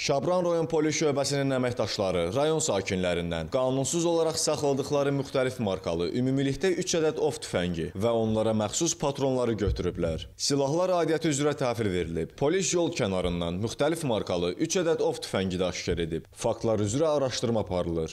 Şabran rayon polis şöbəsinin əməkdaşları rayon sakinlərindən qanunsuz olaraq saxladıkları müxtəlif markalı ümumilikdə 3 ədəd of tüfəngi və onlara məxsus patronları götürüblər. Silahlar aidiyyəti üzrə təhvil verilib. Polis yol kənarından müxtəlif markalı 3 ədəd of tüfəngi də aşkar edib. Faktlar üzrə araşdırma aparılır.